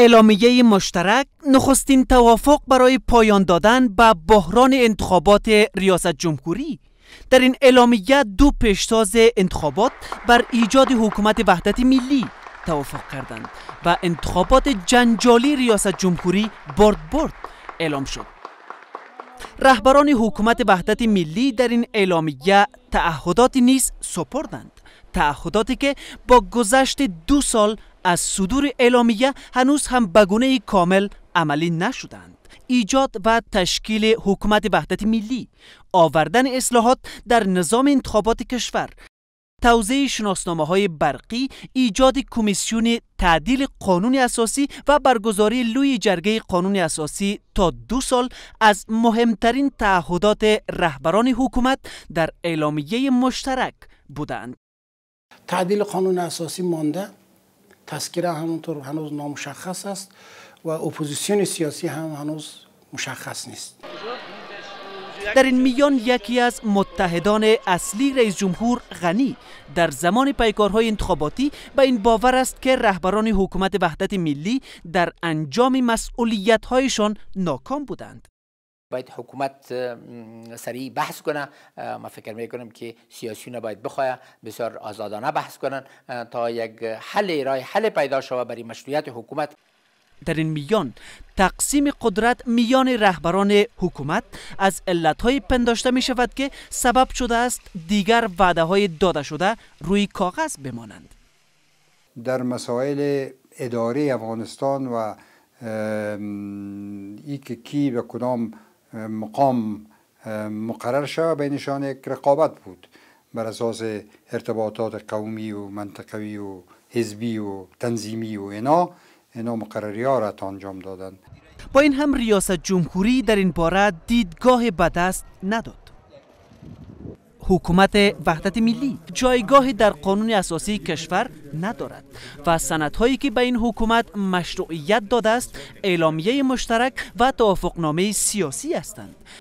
اعلامیه مشترک نخستین توافق برای پایان دادن به بحران انتخابات ریاست جمهوری در این اعلامیه دو پیشتاز انتخابات بر ایجاد حکومت وحدت ملی توافق کردند و انتخابات جنجالی ریاست جمهوری برد برد اعلام شد رهبران حکومت وحدت ملی در این اعلامیه تعهداتی نیز سپردند تعهداتی که با گذشت دو سال از صدور اعلامیه هنوز هم بگونه کامل عملی نشدند ایجاد و تشکیل حکومت وحدت ملی آوردن اصلاحات در نظام انتخابات کشور توزیع شناسنامه های برقی ایجاد کمیسیون تعدیل قانون اساسی و برگزاری لوی جرگه قانون اساسی تا دو سال از مهمترین تعهدات رهبران حکومت در اعلامیه مشترک بودند تعدیل قانون اساسی مانده تسکیره همونطور هنوز نامشخص است و اپوزیسیون سیاسی هم هنوز مشخص نیست در این میان یکی از متحدان اصلی رئیس جمهور غنی در زمان پیکارهای انتخاباتی به این باور است که رهبران حکومت وحدت ملی در انجام مسئولیت‌هایشان ناکام بودند باید حکومت سریع بحث کنه ما فکر می کنم که سیاسیون باید بخواید بسیار آزادانه بحث کنن تا یک حل رای حل پیدا شود برای مشروعیت حکومت در این میان تقسیم قدرت میان رهبران حکومت از علتهای پنداشته می شود که سبب شده است دیگر وعده های داده شده روی کاغذ بمانند در مسائل اداره افغانستان و ای که کی به کدام مقام مقرر شد بینشان یک رقابت بود بر اساس ارتباطات قومی و منطقوی و حزبی و تنظیمی و اینا اینا مقرری ها را انجام دادند با این هم ریاست جمهوری در این باره دیدگاه بدست نداد حکومت وحدت ملی جایگاهی در قانون اساسی کشور ندارد و هایی که به این حکومت مشروعیت داده است اعلامیه مشترک و توافقنامه سیاسی هستند